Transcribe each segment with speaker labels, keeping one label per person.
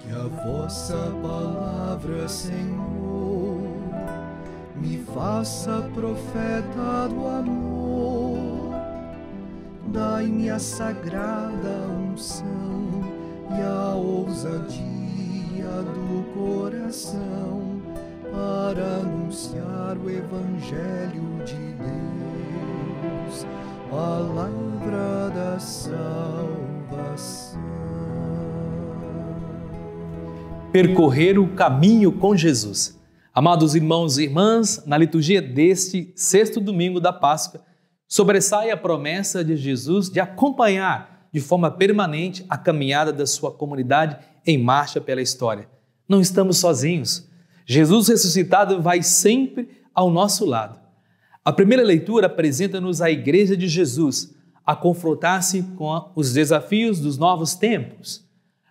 Speaker 1: Que a vossa palavra, Senhor, me faça profeta do amor. Dai-me a sagrada unção e a ousadia do coração para anunciar o Evangelho de Deus, palavra da salvação. percorrer o caminho com Jesus. Amados irmãos e irmãs, na liturgia deste sexto domingo da Páscoa, sobressai a promessa de Jesus de acompanhar de forma permanente a caminhada da sua comunidade em marcha pela história. Não estamos sozinhos. Jesus ressuscitado vai sempre ao nosso lado. A primeira leitura apresenta-nos a Igreja de Jesus a confrontar-se com os desafios dos novos tempos.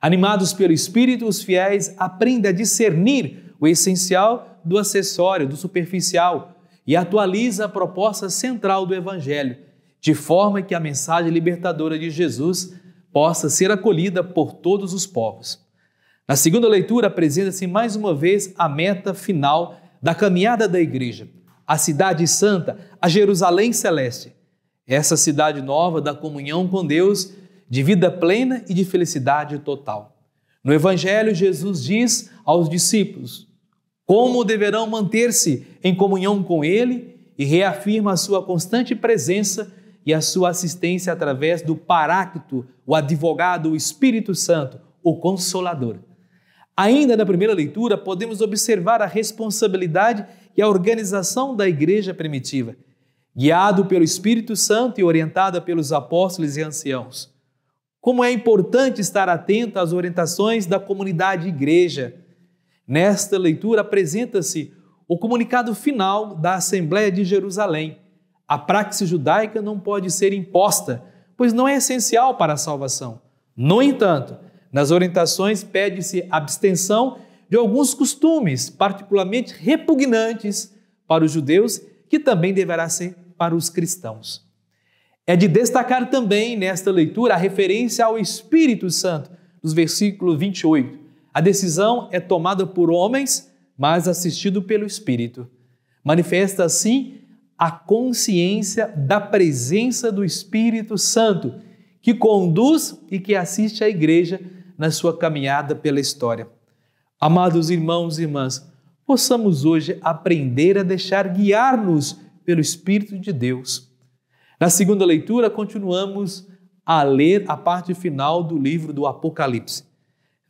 Speaker 1: Animados pelo Espírito, os fiéis aprendem a discernir o essencial do acessório, do superficial, e atualiza a proposta central do Evangelho, de forma que a mensagem libertadora de Jesus possa ser acolhida por todos os povos. Na segunda leitura, apresenta-se mais uma vez a meta final da caminhada da Igreja, a Cidade Santa, a Jerusalém Celeste, essa cidade nova da comunhão com Deus de vida plena e de felicidade total. No Evangelho, Jesus diz aos discípulos como deverão manter-se em comunhão com Ele e reafirma a sua constante presença e a sua assistência através do Paráclito, o advogado, o Espírito Santo, o Consolador. Ainda na primeira leitura, podemos observar a responsabilidade e a organização da igreja primitiva, guiado pelo Espírito Santo e orientada pelos apóstolos e anciãos. Como é importante estar atento às orientações da comunidade igreja. Nesta leitura apresenta-se o comunicado final da Assembleia de Jerusalém. A praxe judaica não pode ser imposta, pois não é essencial para a salvação. No entanto, nas orientações pede-se abstenção de alguns costumes particularmente repugnantes para os judeus, que também deverá ser para os cristãos. É de destacar também nesta leitura a referência ao Espírito Santo, nos versículos 28. A decisão é tomada por homens, mas assistido pelo Espírito. Manifesta assim a consciência da presença do Espírito Santo, que conduz e que assiste a igreja na sua caminhada pela história. Amados irmãos e irmãs, possamos hoje aprender a deixar guiar-nos pelo Espírito de Deus na segunda leitura, continuamos a ler a parte final do livro do Apocalipse.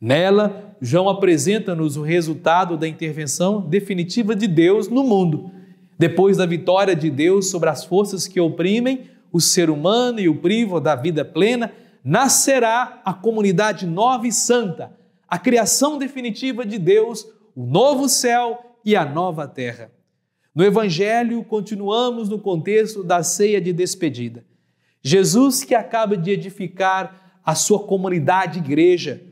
Speaker 1: Nela, João apresenta-nos o resultado da intervenção definitiva de Deus no mundo. Depois da vitória de Deus sobre as forças que oprimem o ser humano e o privam da vida plena, nascerá a comunidade nova e santa, a criação definitiva de Deus, o novo céu e a nova terra. No Evangelho, continuamos no contexto da ceia de despedida. Jesus, que acaba de edificar a sua comunidade igreja,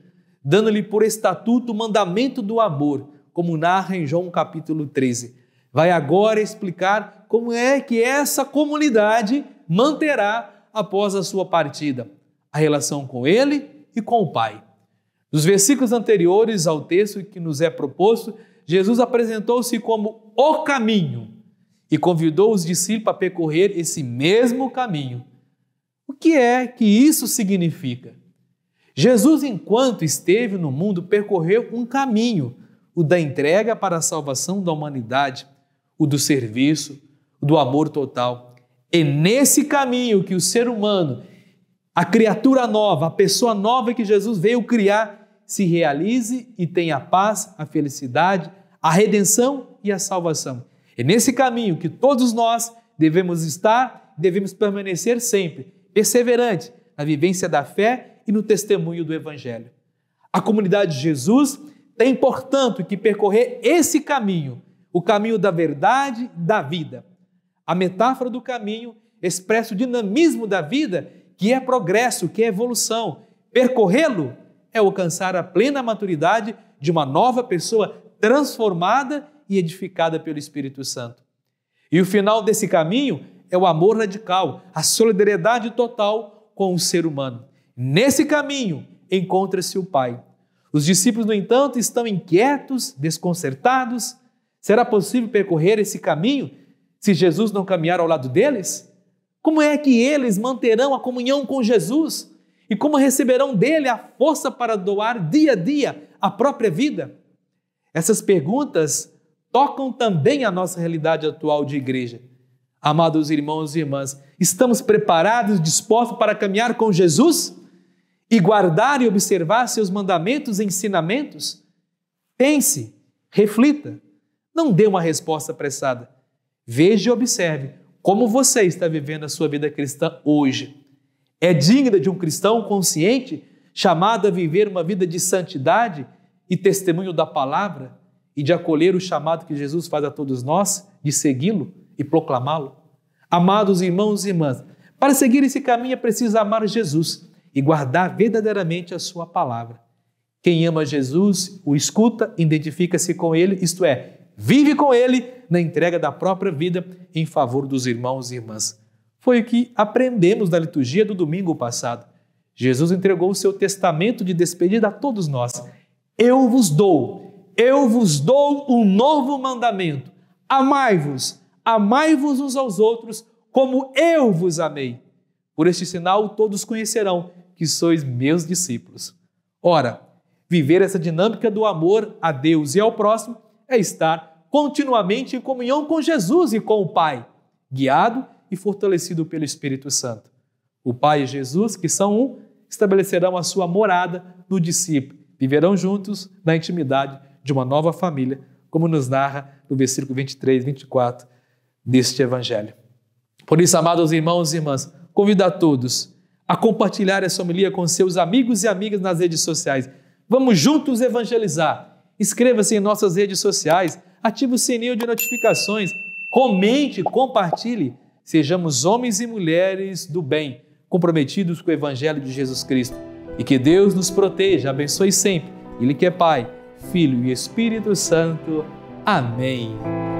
Speaker 1: dando-lhe por estatuto o mandamento do amor, como narra em João capítulo 13, vai agora explicar como é que essa comunidade manterá após a sua partida a relação com ele e com o Pai. Nos versículos anteriores ao texto que nos é proposto, Jesus apresentou-se como o caminho e convidou os discípulos a percorrer esse mesmo caminho. O que é que isso significa? Jesus, enquanto esteve no mundo, percorreu um caminho, o da entrega para a salvação da humanidade, o do serviço, o do amor total. É nesse caminho que o ser humano, a criatura nova, a pessoa nova que Jesus veio criar, se realize e tenha a paz, a felicidade, a redenção e a salvação. É nesse caminho que todos nós devemos estar, devemos permanecer sempre, perseverante na vivência da fé e no testemunho do Evangelho. A comunidade de Jesus tem, portanto, que percorrer esse caminho, o caminho da verdade, da vida. A metáfora do caminho expressa o dinamismo da vida, que é progresso, que é evolução. Percorrê-lo é alcançar a plena maturidade de uma nova pessoa transformada e edificada pelo Espírito Santo. E o final desse caminho é o amor radical, a solidariedade total com o ser humano. Nesse caminho encontra-se o Pai. Os discípulos, no entanto, estão inquietos, desconcertados. Será possível percorrer esse caminho se Jesus não caminhar ao lado deles? Como é que eles manterão a comunhão com Jesus? E como receberão dele a força para doar dia a dia a própria vida? Essas perguntas tocam também a nossa realidade atual de igreja. Amados irmãos e irmãs, estamos preparados, dispostos para caminhar com Jesus e guardar e observar seus mandamentos e ensinamentos? Pense, reflita, não dê uma resposta apressada. Veja e observe como você está vivendo a sua vida cristã hoje é digna de um cristão consciente, chamado a viver uma vida de santidade e testemunho da palavra e de acolher o chamado que Jesus faz a todos nós, de segui-lo e proclamá-lo. Amados irmãos e irmãs, para seguir esse caminho é preciso amar Jesus e guardar verdadeiramente a sua palavra. Quem ama Jesus, o escuta, identifica-se com ele, isto é, vive com ele na entrega da própria vida em favor dos irmãos e irmãs. Foi o que aprendemos na liturgia do domingo passado. Jesus entregou o seu testamento de despedida a todos nós. Eu vos dou, eu vos dou um novo mandamento. Amai-vos, amai-vos uns aos outros como eu vos amei. Por este sinal todos conhecerão que sois meus discípulos. Ora, viver essa dinâmica do amor a Deus e ao próximo é estar continuamente em comunhão com Jesus e com o Pai, guiado e fortalecido pelo Espírito Santo. O Pai e Jesus, que são um, estabelecerão a sua morada no discípulo. Viverão juntos na intimidade de uma nova família, como nos narra no versículo 23, 24 deste Evangelho. Por isso, amados irmãos e irmãs, convido a todos a compartilhar essa homilia com seus amigos e amigas nas redes sociais. Vamos juntos evangelizar. Inscreva-se em nossas redes sociais, ative o sininho de notificações, comente, compartilhe sejamos homens e mulheres do bem, comprometidos com o Evangelho de Jesus Cristo. E que Deus nos proteja, abençoe sempre. Ele que é Pai, Filho e Espírito Santo. Amém.